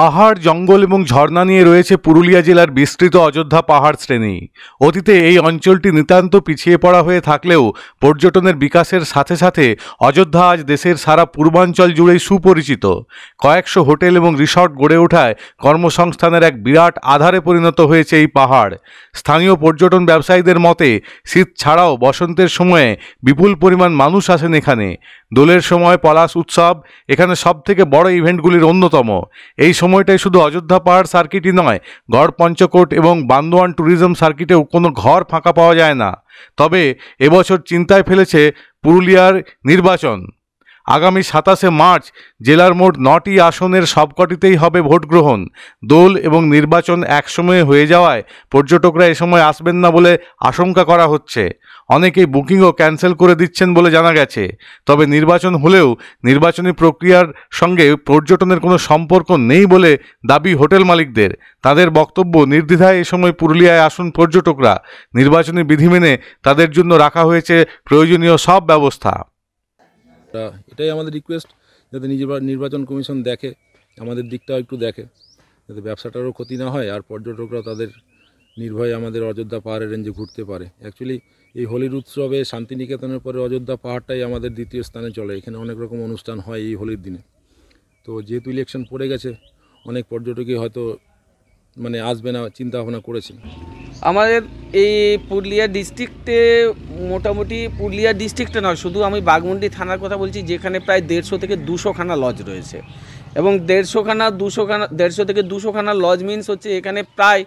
পাহাড় জঙ্গল এবং ঝর্ণা নিয়ে রয়েছে পুরুলিয়া জেলার বিস্তৃত অযোধ্যা পাহাড় শ্রেণী অতীতে এই অঞ্চলটি নিতান্ত পিছিয়ে পড়া হয়ে থাকলেও পর্যটনের বিকাশের সাথে সাথে অযোধ্যা আজ দেশের সারা পূর্বাঞ্চল জুড়েই সুপরিচিত কয়েকশো হোটেল এবং রিসর্ট গড়ে ওঠায় কর্মসংস্থানের এক বিরাট আধারে পরিণত হয়েছে এই পাহাড় স্থানীয় পর্যটন ব্যবসায়ীদের মতে শীত ছাড়াও বসন্তের সময়ে বিপুল পরিমাণ মানুষ আসেন এখানে দোলের সময় পলাশ উৎসব এখানে সবথেকে বড় ইভেন্টগুলির অন্যতম এই সময়টায় শুধু অযোধ্যা পাহাড় সার্কিটই নয় গড় পঞ্চকোট এবং বান্দোয়ান ট্যুরিজম সার্কিটেও কোনো ঘর ফাঁকা পাওয়া যায় না তবে এবছর চিন্তায় ফেলেছে পুরুলিয়ার নির্বাচন আগামী সাতাশে মার্চ জেলার মোট নটি আসনের সবকটিতেই হবে ভোটগ্রহণ দোল এবং নির্বাচন একসময়ে হয়ে যাওয়ায় পর্যটকরা এ সময় আসবেন না বলে আশঙ্কা করা হচ্ছে অনেকেই বুকিংও ক্যান্সেল করে দিচ্ছেন বলে জানা গেছে তবে নির্বাচন হলেও নির্বাচনী প্রক্রিয়ার সঙ্গে পর্যটনের কোনো সম্পর্ক নেই বলে দাবি হোটেল মালিকদের তাদের বক্তব্য নির্দ্বিধায় এ সময় পুরুলিয়ায় আসুন পর্যটকরা নির্বাচনী বিধি মেনে তাদের জন্য রাখা হয়েছে প্রয়োজনীয় সব ব্যবস্থা তা এটাই আমাদের রিকোয়েস্ট যাতে নির্বাচন কমিশন দেখে আমাদের দিকটাও একটু দেখে যাতে ব্যবসাটারও ক্ষতি না হয় আর পর্যটকরা তাদের নির্ভয়ে আমাদের অযোধ্যা পাহাড়ের রেঞ্জে ঘুরতে পারে অ্যাকচুয়ালি এই হোলির উৎসবে শান্তিনিকেতনের পরে অযোধ্যা পাহাড়টাই আমাদের দ্বিতীয় স্থানে চলে এখানে অনেক রকম অনুষ্ঠান হয় এই হোলির দিনে তো যেহেতু ইলেকশন পড়ে গেছে অনেক পর্যটকই হয়তো মানে আসবে না চিন্তা ভাবনা করেছে আমাদের এই পুরুলিয়া ডিস্ট্রিক্টে মোটামুটি পুরুলিয়া ডিস্ট্রিক্টে নয় শুধু আমি বাগমুন্ডি থানার কথা বলছি যেখানে প্রায় দেড়শো থেকে দুশোখানা লজ রয়েছে এবং দেড়শোখানা দুশোখানা দেড়শো থেকে দুশোখানা লজ মিনস হচ্ছে এখানে প্রায়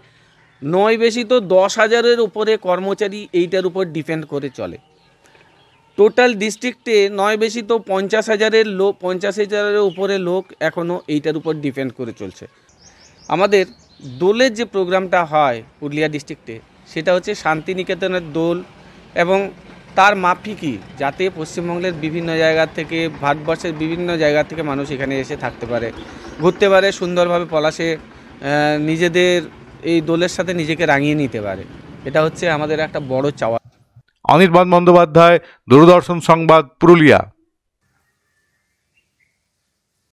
নয় বেশি তো দশ হাজারের উপরে কর্মচারী এইটার উপর ডিপেন্ড করে চলে টোটাল ডিস্ট্রিক্টে নয় বেশি তো পঞ্চাশ হাজারের লোক পঞ্চাশ হাজারের উপরে লোক এখনও এইটার উপর ডিপেন্ড করে চলছে আমাদের দোলের যে প্রোগ্রামটা হয় পুরুলিয়া ডিস্ট্রিক্টে সেটা হচ্ছে শান্তিনিকেতনের দোল এবং তার মাফি কি যাতে পশ্চিমবঙ্গের বিভিন্ন জায়গা থেকে ভারতবর্ষের বিভিন্ন জায়গা থেকে মানুষ এখানে এসে থাকতে পারে ঘুরতে পারে সুন্দরভাবে পলাশে নিজেদের এই দোলের সাথে নিজেকে রাঙিয়ে নিতে পারে এটা হচ্ছে আমাদের একটা বড় চাওয়া অনির্বাণ বন্দ্যোপাধ্যায় দূরদর্শন সংবাদ পুরুলিয়া